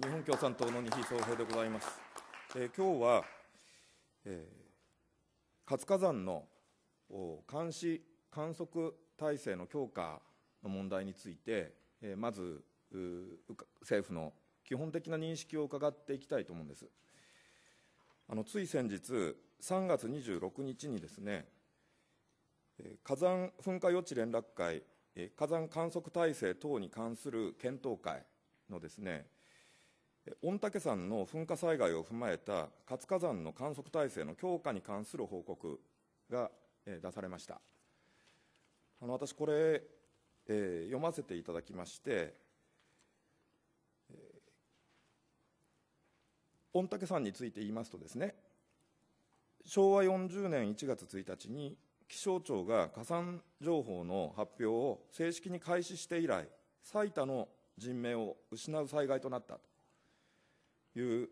日本共産党の西総平でございます。えー、今日は、えー、活火山の監視・観測体制の強化の問題について、えー、まず政府の基本的な認識を伺っていきたいと思うんです。あのつい先日、3月26日にですね、火山噴火予知連絡会、火山観測体制等に関する検討会のですね、御嶽山の噴火災害を踏まえた活火山の観測体制の強化に関する報告が出されました。あの私これ、えー、読ませていただきまして、えー、御嶽山について言いますとですね昭和40年1月1日に気象庁が火山情報の発表を正式に開始して以来最多の人命を失う災害となったいう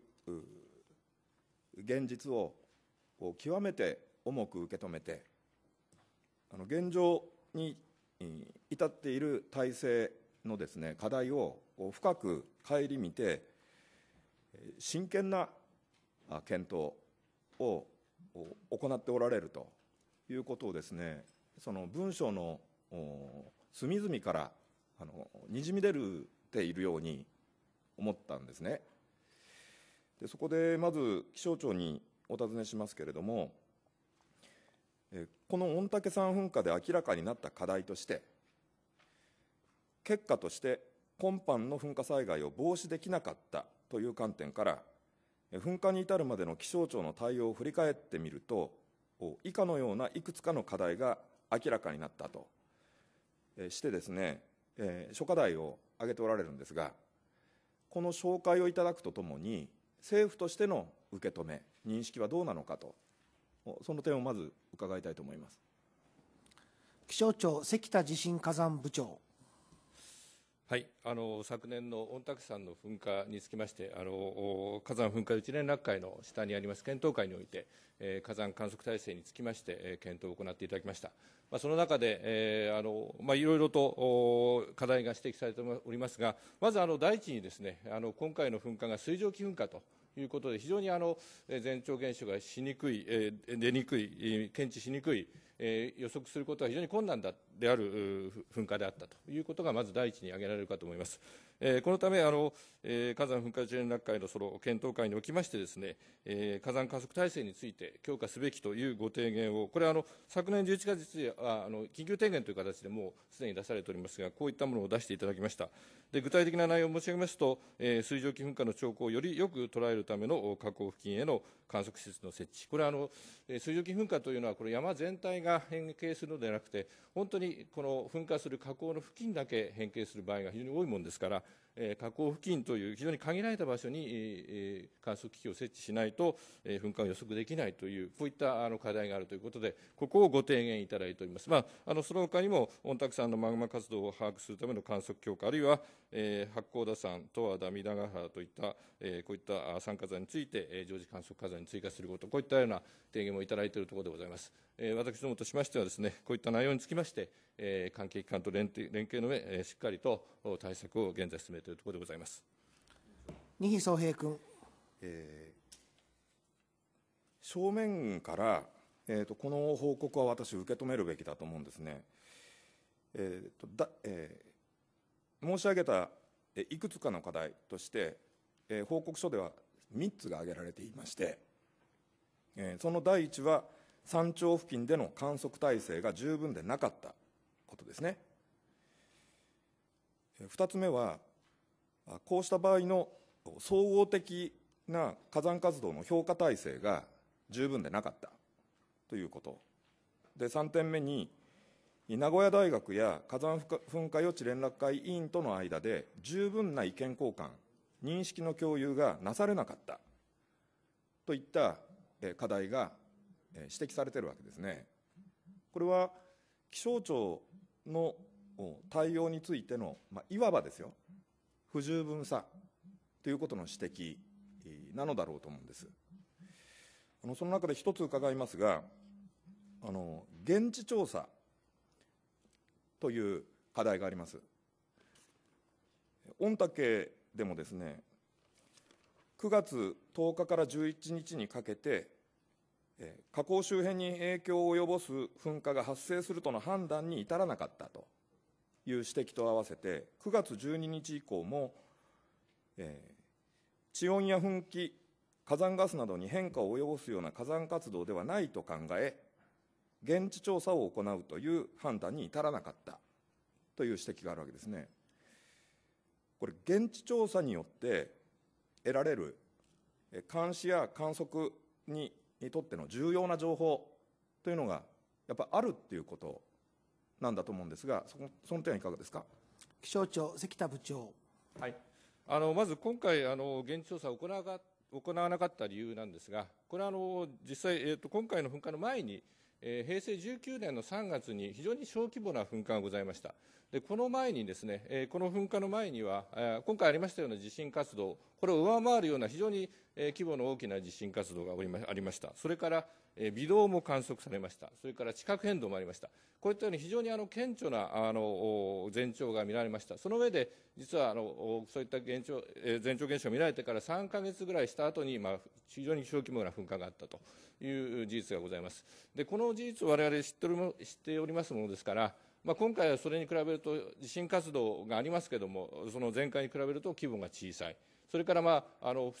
現実を極めて重く受け止めてあの現状に至っている体制のですね課題を深く顧みて真剣な検討を行っておられるということをですねその文章の隅々からあのにじみ出ているように思ったんですね。でそこでまず気象庁にお尋ねしますけれども、えこの御嶽山噴火で明らかになった課題として、結果として今般の噴火災害を防止できなかったという観点から、噴火に至るまでの気象庁の対応を振り返ってみると、以下のようないくつかの課題が明らかになったとしてですね、諸課題を挙げておられるんですが、この紹介をいただくとともに、政府としての受け止め、認識はどうなのかと、その点をまず伺いたいと思います気象庁関田地震火山部長。はい、あの昨年の御嶽山の噴火につきましてあの火山噴火一連落会の下にあります検討会において、えー、火山観測体制につきまして、えー、検討を行っていただきました、まあ、その中で、えー、あのまあ、いろいろと課題が指摘されておりますがまずあの第一にですねあの今回の噴火が水蒸気噴火ということで非常にあの前兆現象がしにくい、え出にくい検知しにくいえー、予測することは非常に困難だである噴火であったということがまず第一に挙げられるかと思います。えー、このためあの、えー、火山噴火連絡会のその検討会におきましてですね、えー、火山加速体制について強化すべきというご提言をこれはあの昨年11月にああの緊急提言という形でもうすでに出されておりますがこういったものを出していただきましたで具体的な内容を申し上げますと、えー、水蒸気噴火の兆候をよりよく捉えるための火口付近への観測施設の設置、これはあの水蒸気噴火というのは、これ、山全体が変形するのではなくて、本当にこの噴火する火口の付近だけ変形する場合が非常に多いものですから、え河口付近という非常に限られた場所に、観測機器を設置しないと、え噴火を予測できないという、こういったあの課題があるということで、ここをご提言いただいております。まあ、あのその他にも、御嶽山のマグマ活動を把握するための観測強化、あるいは、え八甲田山、十和田、三田ヶ原といった、えこういった山火山について、え常時観測火山に追加すること、こういったような提言もいただいているところでございます。え私どもとしましてはですね、こういった内容につきまして、え関係機関と連携の上、えしっかりと対策を現在進めているところでございます二木宗平君、えー、正面から、えーと、とこの報告は私、受け止めるべきだと思うんですね。えーとだえー、申し上げたいくつかの課題として、えー、報告書では3つが挙げられていまして、えー、その第1は、山頂付近での観測体制が十分でなかったことですね。2つ目は、こうした場合の総合的な火山活動の評価体制が十分でなかったということ。で、3点目に、名古屋大学や火山噴火予知連絡会委員との間で十分な意見交換、認識の共有がなされなかったといった課題が指摘されているわけですね。これは気象庁の対応についての、まあ、いわばですよ、不十分さということの指摘なのだろうと思うんです。あのその中で一つ伺いますが、あの現地調査という課題があります。御嶽でもですね、9月10日から11日にかけて、火口周辺に影響を及ぼす噴火が発生するとの判断に至らなかったという指摘と合わせて、9月12日以降も、えー、地温や噴気、火山ガスなどに変化を及ぼすような火山活動ではないと考え、現地調査を行うという判断に至らなかったという指摘があるわけですね。これ、現地調査によって得られる監視や観測ににとっての重要な情報というのがやっぱあるっていうことなんだと思うんですがその点はいかがですか気象庁関田部長、はい、あのまず今回あの現地調査を行わが行わなかった理由なんですがこれはあの実際、えーと今回の噴火の前に、えー、平成19年の3月に非常に小規模な噴火がございましたでこの前にですね、えこの噴火の前には、え今回ありましたような地震活動、これを上回るような非常に、え規模の大きな地震活動がありました、それから、え微動も観測されました、それから地殻変動もありました、こういったように非常にあの顕著なあの前兆が見られました、その上で、実はあのそういった現状、え前兆現象が見られてから3か月ぐらいした後に、まあ、非常に小規模な噴火があったという事実がございます。でこの事実を我々知っておりますものですから、まあ、今回はそれに比べると地震活動がありますけどもその前回に比べると規模が小さいそれから、まあ、あの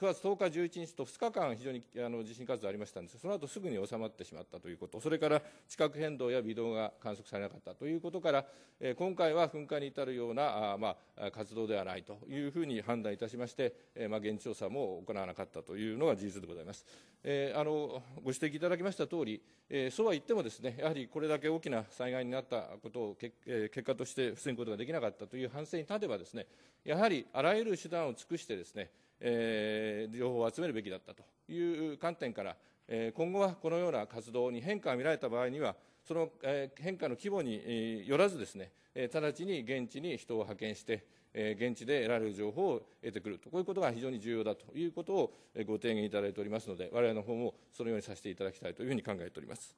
9月10日、11日と2日間、非常にあの地震活動ありましたんですが、その後すぐに収まってしまったということ、それから地殻変動や微動が観測されなかったということから、えー、今回は噴火に至るようなあ、まあ、活動ではないというふうに判断いたしまして、えーまあ、現地調査も行わなかったというのが事実でございます。えー、あのご指摘いただきました通り、えー、そうは言ってもですね、やはりこれだけ大きな災害になったことをけ、えー、結果として防ぐことができなかったという反省に立てばですね、やはりあらゆる手段を尽くしてですね、えー、情報を集めるべきだったという観点から、えー、今後はこのような活動に変化が見られた場合には、その、えー、変化の規模によらずですね、えー、直ちに現地に人を派遣して、えー、現地で得られる情報を得てくると、こういうことが非常に重要だということをご提言いただいておりますので、我々の方もそのようにさせていただきたいというふうに考えております。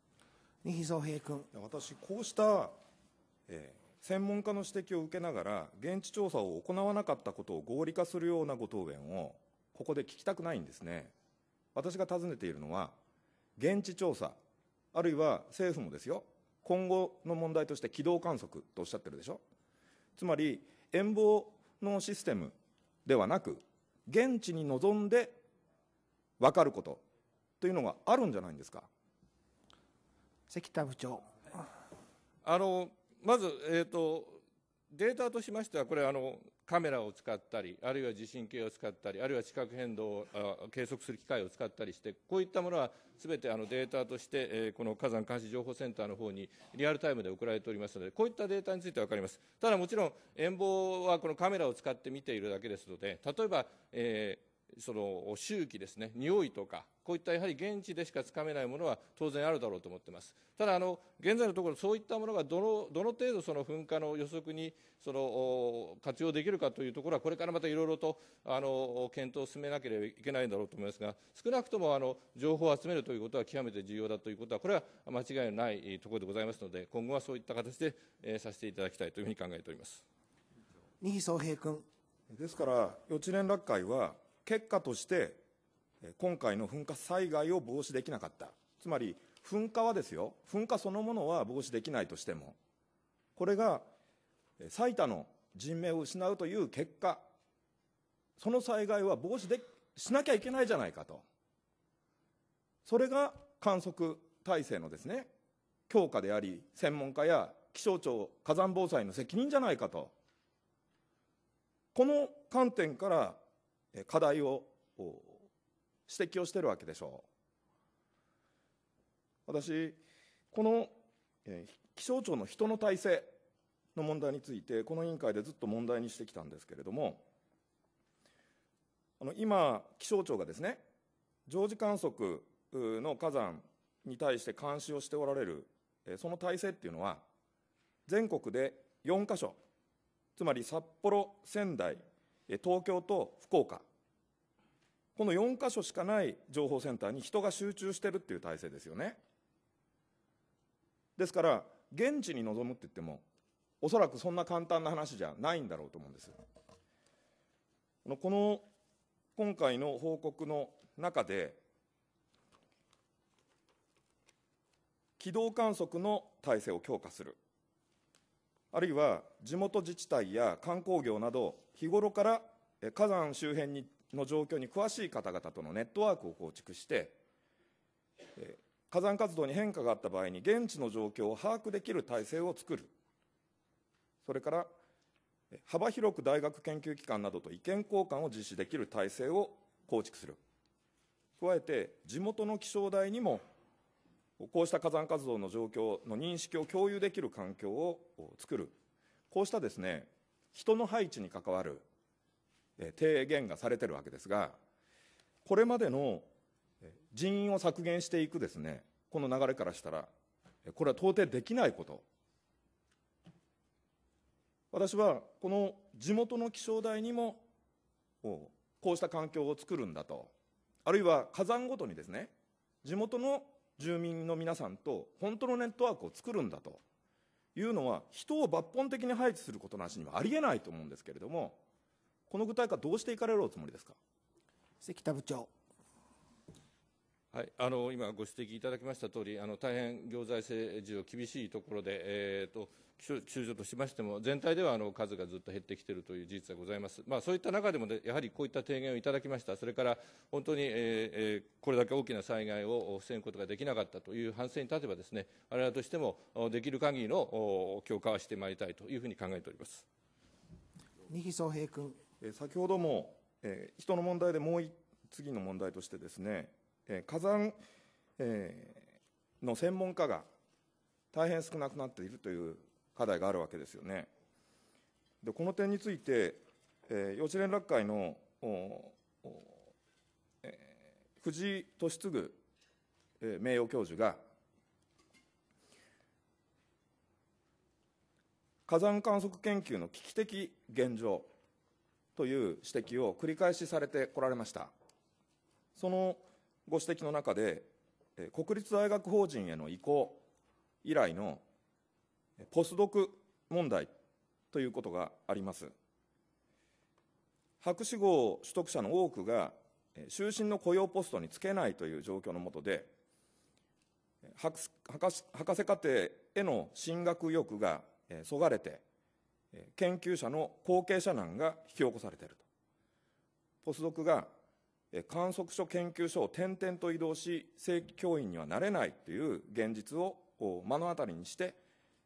三平君私こうした、えー専門家の指摘を受けながら、現地調査を行わなかったことを合理化するようなご答弁を、ここで聞きたくないんですね。私が尋ねているのは、現地調査、あるいは政府もですよ、今後の問題として軌道観測とおっしゃってるでしょ。つまり、遠望のシステムではなく、現地に臨んで分かることというのがあるんじじゃないんですか関田部長あのまず、えーと、データとしましては、これあの、カメラを使ったり、あるいは地震計を使ったり、あるいは地殻変動を計測する機械を使ったりして、こういったものはすべてあのデータとして、えー、この火山監視情報センターの方にリアルタイムで送られておりますので、こういったデータについては分かります。ただもちろん、遠望はこのカメラを使って見ているだけですので、例えば、えーその周期ですね、匂いとか、こういったやはり現地でしかつかめないものは当然あるだろうと思ってます。ただあの、現在のところ、そういったものがどのどの程度その噴火の予測にその活用できるかというところは、これからまたいろいろとあの検討を進めなければいけないんだろうと思いますが、少なくともあの情報を集めるということは極めて重要だということは、これは間違いのないところでございますので、今後はそういった形で、えー、させていただきたいというふうに考えております。二総平君ですから、予知連絡会は、結果として、今回の噴火災害を防止できなかった。つまり、噴火はですよ、噴火そのものは防止できないとしても、これが最多の人命を失うという結果、その災害は防止でしなきゃいけないじゃないかと。それが観測体制のですね、強化であり、専門家や気象庁火山防災の責任じゃないかと。この観点から課題を指摘をしてるわけでしょう私この気象庁の人の体制の問題についてこの委員会でずっと問題にしてきたんですけれどもあの今気象庁がですね常時観測の火山に対して監視をしておられるその体制っていうのは全国で4か所つまり札幌仙台東京と福岡、この4か所しかない情報センターに人が集中してるっていう体制ですよね。ですから、現地に臨むって言っても、おそらくそんな簡単な話じゃないんだろうと思うんです。この今回の報告の中で、軌道観測の体制を強化するあるいは地元自治体や観光業など日頃から火山周辺にの状況に詳しい方々とのネットワークを構築して火山活動に変化があった場合に現地の状況を把握できる体制を作るそれから幅広く大学研究機関などと意見交換を実施できる体制を構築する加えて地元の気象台にもこうした火山活動の状況の認識を共有できる環境を作る、こうしたですね、人の配置に関わる提言がされてるわけですが、これまでの人員を削減していくですね、この流れからしたら、これは到底できないこと。私はこの地元の気象台にもこうした環境を作るんだと、あるいは火山ごとにですね、地元の住民の皆さんと本当のネットワークを作るんだというのは人を抜本的に配置することなしにはありえないと思うんですけれどもこの具体化どうしていかれるおつもりですか関田部長はい、あの今ご指摘いただきましたとおり、あの大変行財政需要厳しいところで、えーと、中所としましても、全体ではあの数がずっと減ってきているという事実がございます、まあ、そういった中でも、ね、やはりこういった提言をいただきました、それから本当に、えーえこれだけ大きな災害を防ぐことができなかったという反省に立てばです、ね、我れとしてもできる限りの強化はしてまいりたいというふうに考えております二木宗平君。先ほども、えー、人の問題でもう次の問題としてですねえ火山、えー、の専門家が大変少なくなっているという課題があるわけですよね。でこの点について、えー、幼稚園絡会のえー、藤井敏次、えー、名誉教授が、火山観測研究の危機的現状という指摘を繰り返しされてこられました。そのご指摘の中で、国立大学法人への移行以来のポスドク問題ということがあります。博士号取得者の多くが、終身の雇用ポストにつけないという状況の下で、博士課程への進学欲がそがれて、研究者の後継者難が引き起こされていると。ポスドクが観測所研究所を転々と移動し、正規教員にはなれないという現実を目の当たりにして、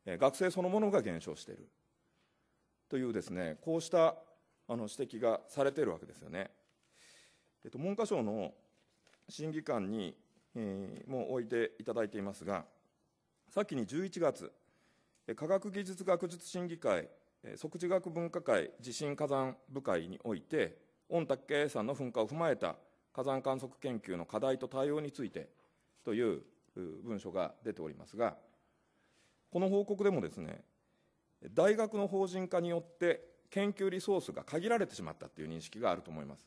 学生そのものが減少しているというですね、こうしたあの指摘がされているわけですよね。えっと、文科省の審議官に、えー、も置いていただいていますが、先に11月、科学技術学術審議会、即時学分科会地震火山部会において、御嶽山の噴火を踏まえた火山観測研究の課題と対応についてという文書が出ておりますが、この報告でもですね、大学の法人化によって研究リソースが限られてしまったという認識があると思います。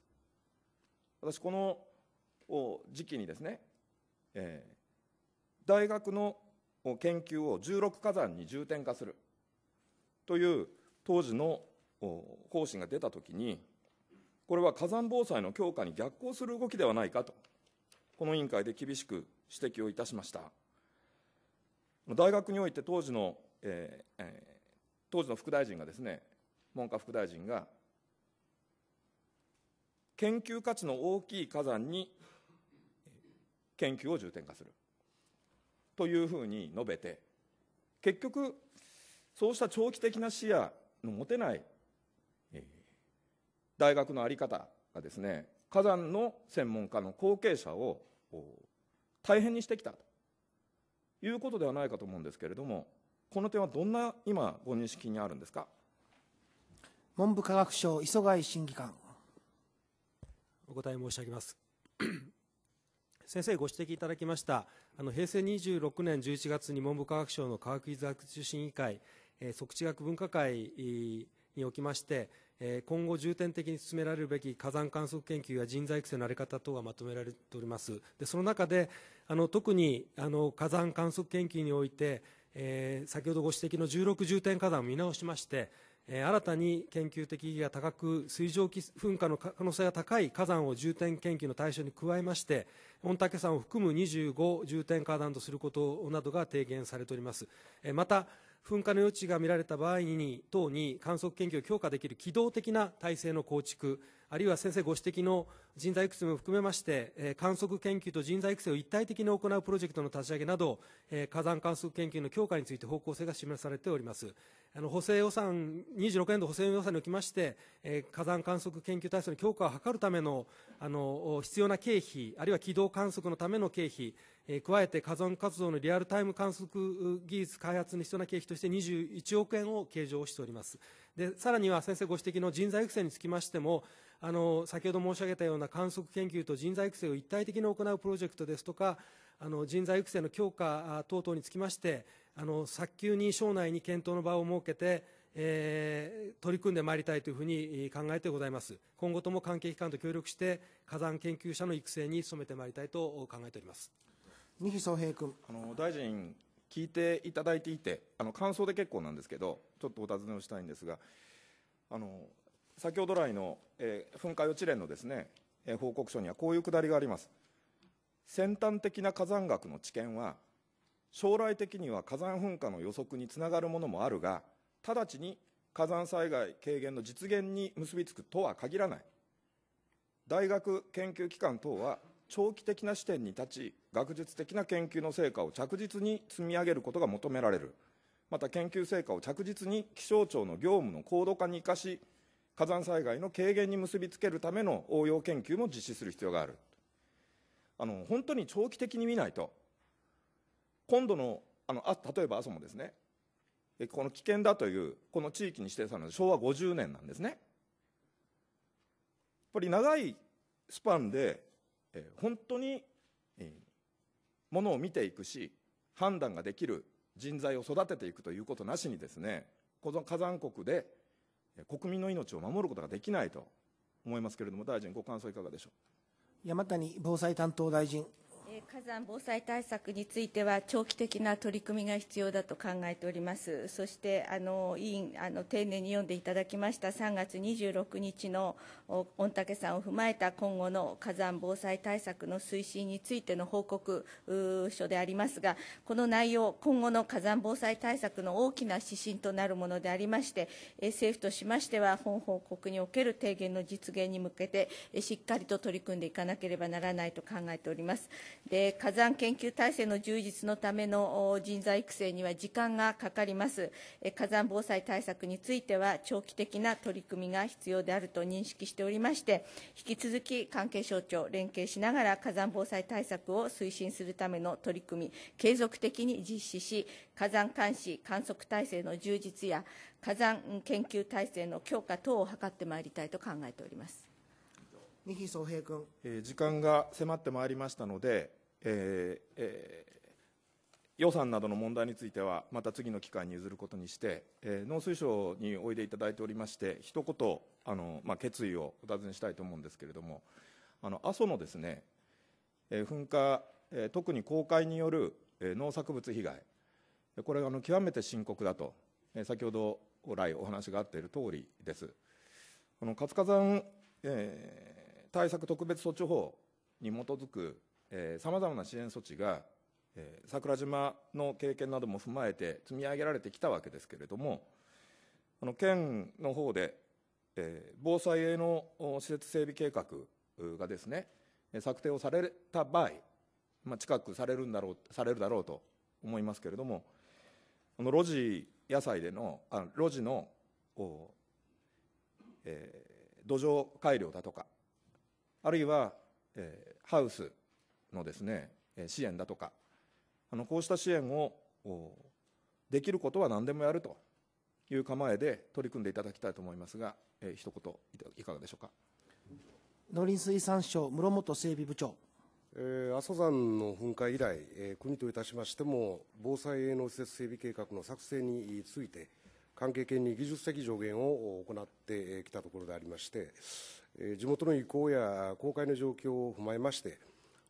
私、この時期にですね、えー、大学の研究を16火山に重点化するという当時の方針が出たときに、これは火山防災の強化に逆行する動きではないかと、この委員会で厳しく指摘をいたしました。大学において当時の、えーえー、当時の副大臣がですね、文科副大臣が、研究価値の大きい火山に研究を重点化するというふうに述べて結局そうした長期的な視野の持てない大学の在り方がですね火山の専門家の後継者を大変にしてきたということではないかと思うんですけれどもこの点はどんな今ご認識にあるんですか文部科学省磯貝審議官お答え申し上げます 先生ご指摘いただきましたあの平成26年11月に文部科学省の科学技術学審議会、えー、即地学分科会、えーにおきまして、え今後重点的に進められるべき火山観測研究や人材育成の在り方等がまとめられておりますでその中であの特にあの火山観測研究において、えー、先ほどご指摘の16重点火山を見直しましてえ新たに研究的意義が高く水蒸気噴火の可能性が高い火山を重点研究の対象に加えまして御嶽山を含む25重点火山とすることなどが提言されております、えまた噴火の余地が見られた場合に等に観測研究を強化できる機動的な体制の構築あるいは先生ご指摘の人材育成も含めまして、えー、観測研究と人材育成を一体的に行うプロジェクトの立ち上げなど、えー、火山観測研究の強化について方向性が示されておりますあの補正予算26年度補正予算におきまして、えー、火山観測研究体制の強化を図るためのあの必要な経費あるいは軌道観測のための経費え加えて火山活動のリアルタイム観測技術開発に必要な経費として21億円を計上しておりますでさらには先生ご指摘の人材育成につきましてもあの先ほど申し上げたような観測研究と人材育成を一体的に行うプロジェクトですとかあの人材育成の強化等々につきましてあの早急に省内に検討の場を設けてえー、取り組んでまいりたいというふうに考えてございます。今後とも関係機関と協力して、火山研究者の育成に努めてまいりたいと考えております。三木総平君あの大臣、聞いていただいていてあの、感想で結構なんですけど、ちょっとお尋ねをしたいんですが、あの先ほど来の、えー、噴火予知連のですね、えー、報告書にはこういうくだりがあります。先端的な火山学の知見は将来的には火山噴火の予測につながるものもあるが直ちに火山災害軽減の実現に結びつくとは限らない大学研究機関等は長期的な視点に立ち学術的な研究の成果を着実に積み上げることが求められるまた研究成果を着実に気象庁の業務の高度化に生かし火山災害の軽減に結びつけるための応用研究も実施する必要があるあの本当に長期的に見ないと今度のあのあ例えば阿蘇もですねこの危険だというこの地域に指定されるのは昭和50年なんですねやっぱり長いスパンでえー、本当に、えー、ものを見ていくし判断ができる人材を育てていくということなしにですね火山国で国民の命を守ることができないと思いますけれども大臣ご感想いかがでしょう山谷防災担当大臣火山防災対策については長期的な取り組みが必要だと考えておりますそしてあの委員あの丁寧に読んでいただきました3月26日の御嶽山を踏まえた今後の火山防災対策の推進についての報告書でありますがこの内容今後の火山防災対策の大きな指針となるものでありまして政府としましては本報告における提言の実現に向けてしっかりと取り組んでいかなければならないと考えております。で火山研究体制の充実のための人材育成には時間がかかります火山防災対策については長期的な取り組みが必要であると認識しておりまして引き続き関係省庁連携しながら火山防災対策を推進するための取り組み継続的に実施し火山監視観測体制の充実や火山研究体制の強化等を図ってまいりたいと考えております。二木総平君、えー、時間が迫ってまいりましたので、えーえー、予算などの問題については、また次の機会に譲ることにして、えー、農水省においでいただいておりまして、一言あの、まあ、決意をお尋ねしたいと思うんですけれども、あの阿蘇のですね、えー、噴火、えー、特に公開による、えー、農作物被害、これあの極めて深刻だと、えー、先ほど来お話があっている通りです。この活火山、えー、対策特別措置法に基づくさまざまな支援措置が、えー、桜島の経験なども踏まえて積み上げられてきたわけですけれども、あの県の方で、えー、防災への施設整備計画がですね、策定をされた場合、まあ、近くされるんだろうされるだろうと思いますけれども、この路地野菜での、あ路地のお、えー、土壌改良だとか、あるいは、えー、ハウスのですね支援だとかあのこうした支援をできることは何でもやるという構えで取り組んでいただきたいと思いますが、えー、一言いかがでしょうか農林水産省室本整備部長、えー、阿蘇山の噴火以来、えー、国といたしましても防災への施設整備計画の作成について関係県に技術的助言を行ってきたところでありまして、地元の意向や公開の状況を踏まえまして、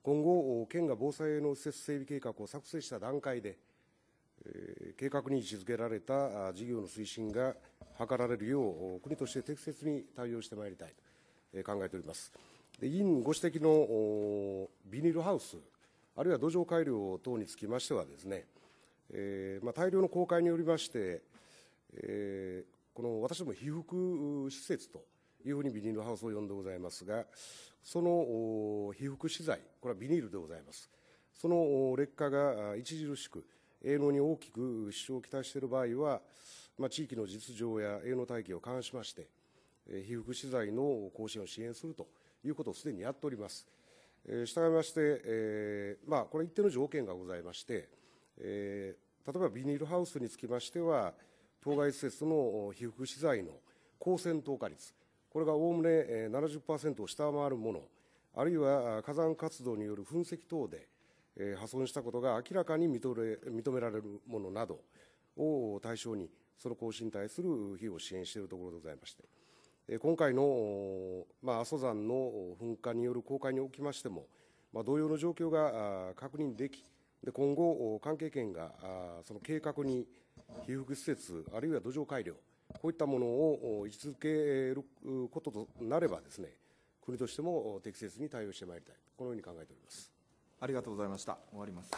今後、県が防災の施設整備計画を作成した段階で、えー、計画に位置づけられた事業の推進が図られるよう、国として適切に対応してまいりたいと考えております。で委員ご指摘のビニールハウス、あるいは土壌改良等につきましてはですね、えーまあ、大量の公開によりまして、えー、この私ども被服施設というふうにビニールハウスを呼んでございますが、その被覆資材、これはビニールでございます。その劣化が著しく、営農に大きく支障をきたしている場合は、まあ、地域の実情や営農体系を勘案しまして、被覆資材の更新を支援するということをすでにやっております。したがいまして、えー、まあ、これ、一定の条件がございまして、えー、例えばビニールハウスにつきましては、当該施設の被覆資材の高線透過率、これがおおむね70%を下回るもの、あるいは火山活動による噴石等で破損したことが明らかに認められるものなどを対象に、その更新に対する費用を支援しているところでございまして、今回の、まあ、阿蘇山の噴火による公開におきましても、まあ、同様の状況が確認でき、で今後、関係県がその計画に、被覆施設、あるいは土壌改良、こういったものを位置づけることとなればですね国としても適切に対応してまいりたいこのように考えておりますありがとうございました終わります